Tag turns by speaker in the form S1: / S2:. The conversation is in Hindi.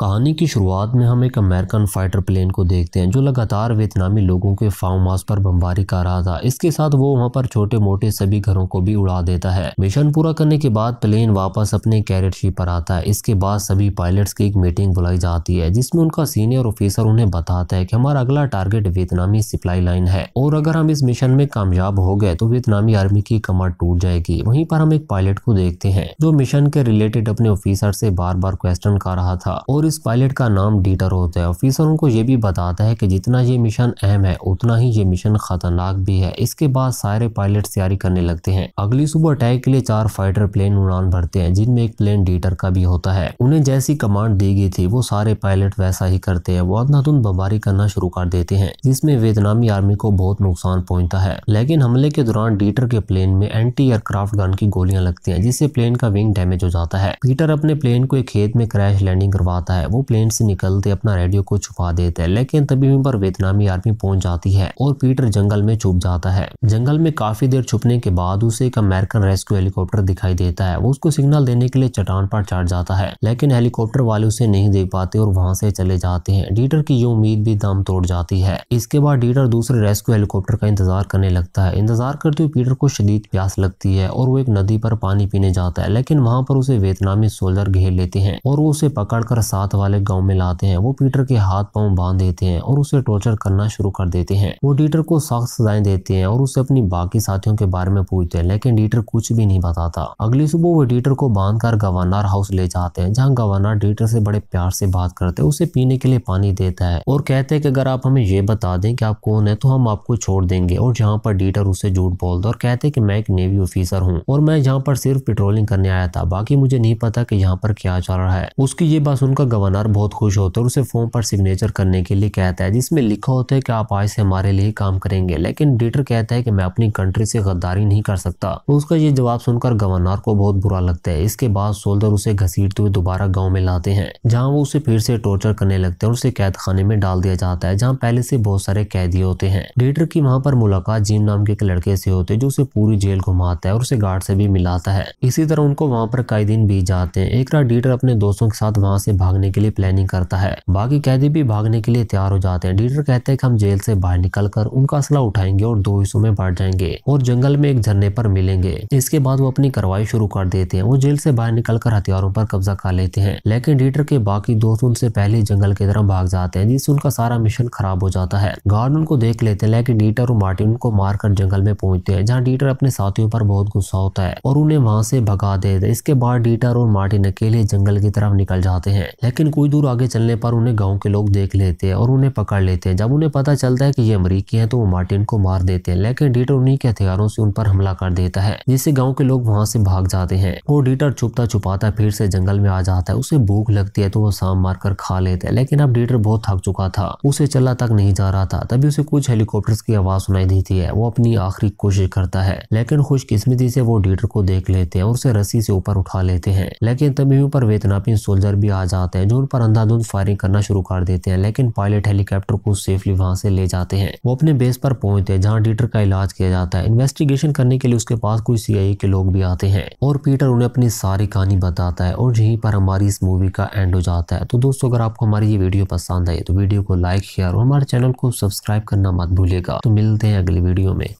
S1: कहानी की शुरुआत में हम एक अमेरिकन फाइटर प्लेन को देखते हैं जो लगातार वियतनामी लोगों के फार्म हाउस पर बमबारी कर रहा था इसके साथ वो वहाँ पर छोटे मोटे सभी घरों को भी उड़ा देता है मिशन पूरा करने के बाद प्लेन वापस अपने कैरेट शिप पर आता है इसके बाद सभी पायलट्स की एक मीटिंग बुलाई जाती है जिसमें उनका सीनियर ऑफिसर उन्हें बताता है की हमारा अगला टारगेट वियतनामी सप्लाई लाइन है और अगर हम इस मिशन में कामयाब हो गए तो वियतनामी आर्मी की कमर टूट जाएगी वहीं पर हम एक पायलट को देखते हैं जो मिशन के रिलेटेड अपने ऑफिसर से बार बार क्वेश्चन कर रहा था और इस पायलट का नाम डीटर होता है ऑफिसर उनको ये भी बताता है कि जितना ये मिशन अहम है उतना ही ये मिशन खतरनाक भी है इसके बाद सारे पायलट तैयारी करने लगते हैं अगली सुबह अटैक के लिए चार फाइटर प्लेन उड़ान भरते हैं जिनमें एक प्लेन डीटर का भी होता है उन्हें जैसी कमांड दी गई थी वो सारे पायलट वैसा ही करते हैं वो अंधाधुन बमबारी करना शुरू कर देते हैं जिसमे वियतनामी आर्मी को बहुत नुकसान पहुंचता है लेकिन हमले के दौरान डीटर के प्लेन में एंटी एयरक्राफ्ट गन की गोलियां लगती है जिससे प्लेन का विंग डैमेज हो जाता है पीटर अपने प्लेन को एक खेत में क्रैश लैंडिंग करवाता है है वो प्लेन से निकलते अपना रेडियो को छुपा देते हैं लेकिन तभी उन पर वियतनामी आर्मी पहुंच जाती है और पीटर जंगल में छुप जाता है जंगल में काफी देर छुपने के बाद उसे एक अमेरिकन रेस्क्यू हेलीकॉप्टर दिखाई देता है वो उसको सिग्नल देने के लिए चट्टान पर चढ़ जाता है लेकिन हेलीकॉप्टर वाले उसे नहीं दे पाते और वहाँ से चले जाते हैं डीटर की ये उम्मीद भी दम तोड़ जाती है इसके बाद डीटर दूसरे रेस्क्यू हेलीकॉप्टर का इंतजार करने लगता है इंतजार करते हुए पीटर को शदीद प्यास लगती है और वो एक नदी पर पानी पीने जाता है लेकिन वहाँ पर उसे वियतनामी सोल्जर घेर लेते हैं और वो उसे पकड़कर साथ साथ वाले गांव में लाते हैं वो पीटर के हाथ पांव बांध देते हैं और उसे टॉर्चर करना शुरू कर देते हैं वो डीटर को सख्त सजाएं देते हैं और उसे अपनी बाकी साथियों के बारे में पूछते हैं लेकिन डीटर कुछ भी नहीं बताता अगली सुबह वो डीटर को बांध कर गवर्नर हाउस ले जाते हैं जहाँ गवर्नर डीटर से बड़े प्यार से बात करते उसे पीने के लिए पानी देता है और कहते हैं कि अगर आप हमें ये बता दें कि आप कौन है तो हम आपको छोड़ देंगे और जहाँ पर डीटर उसे झूठ बोलता और कहते हैं कि मैं एक नेवी ऑफिसर हूँ और मैं यहाँ पर सिर्फ पेट्रोलिंग करने आया था बाकी मुझे नहीं पता कि यहाँ पर क्या चल रहा है उसकी ये बात सुनकर गवर्नर बहुत खुश होते और उसे फॉर्म पर सिग्नेचर करने के लिए कहता है जिसमें लिखा होता है कि आप आज से हमारे लिए काम करेंगे लेकिन डीटर कहता है कि मैं अपनी कंट्री से गद्दारी नहीं कर सकता तो उसका ये जवाब सुनकर गवर्नर को बहुत बुरा लगता है इसके बाद सोल्जर उसे घसीटते हुए दोबारा गाँव में लाते हैं जहाँ वो उसे फिर से टॉर्चर करने लगते हैं और उसे कैद खाने में डाल दिया जाता है जहाँ पहले से बहुत सारे कैदी होते हैं डीटर की वहाँ पर मुलाकात जिम नाम के एक लड़के से होते है जो उसे पूरी जेल घुमाता है और उसे गार्ड से भी मिलाता है इसी तरह उनको वहाँ पर कई दिन बीत जाते हैं एक रात डीटर अपने दोस्तों के साथ वहाँ से भागने करने के लिए प्लानिंग करता है बाकी कैदी भी भागने के लिए तैयार हो जाते हैं डीडर कहते हैं कि हम जेल से बाहर निकलकर उनका असला उठाएंगे और दो हिस्सों में बांट जाएंगे और जंगल में एक झरने पर मिलेंगे इसके बाद वो अपनी कार्रवाई शुरू कर देते हैं वो जेल से बाहर निकलकर हथियारों पर कब्जा कर लेते हैं लेकिन डीडर के बाकी दोस्त उनसे पहले जंगल की तरफ भाग जाते हैं जिससे उनका सारा मिशन खराब हो जाता है गार्ड उनको देख लेते हैं लेकिन डीटर और मार्टिन उनको मारकर जंगल में पहुंचते हैं जहाँ डीटर अपने साथियों पर बहुत गुस्सा होता है और उन्हें वहाँ से भगा देते इसके बाद डीटर और मार्टिन अकेले जंगल की तरफ निकल जाते हैं लेकिन कुछ दूर आगे चलने पर उन्हें गांव के लोग देख लेते हैं और उन्हें पकड़ लेते हैं जब उन्हें पता चलता है कि ये अमरीकी हैं तो वो मार्टिन को मार देते हैं लेकिन डीटर उन्हीं के हथियारों से उन पर हमला कर देता है जिससे गाँव के लोग वहाँ से भाग जाते हैं वो डीटर छुपता छुपाता फिर से जंगल में आ जाता है उसे भूख लगती है तो वो सांप मार कर खा लेते हैं लेकिन अब डीटर बहुत थक चुका था उसे चला तक नहीं जा रहा था तभी उसे कुछ हेलीकॉप्टर की आवाज सुनाई देती है वो अपनी आखिरी कोशिश करता है लेकिन खुशकिस्मती से वो डीटर को देख लेते हैं और उसे रस्सी से ऊपर उठा लेते हैं लेकिन तभी ऊपर वेतनापी सोल्जर भी आ जाते हैं हैं जो उन पर अंधाधुंध फायरिंग करना शुरू कर देते हैं लेकिन पायलट हेलीकॉप्टर को सेफली वहां से ले जाते हैं वो अपने बेस पर पहुंचते हैं जहाँ डीटर का इलाज किया जाता है इन्वेस्टिगेशन करने के लिए उसके पास कोई सीआईए के लोग भी आते हैं और पीटर उन्हें अपनी सारी कहानी बताता है और यहीं पर हमारी इस मूवी का एंड हो जाता है तो दोस्तों अगर आपको हमारी ये वीडियो पसंद आई तो वीडियो को लाइक शेयर और हमारे चैनल को सब्सक्राइब करना मत भूलेगा तो मिलते हैं अगली वीडियो में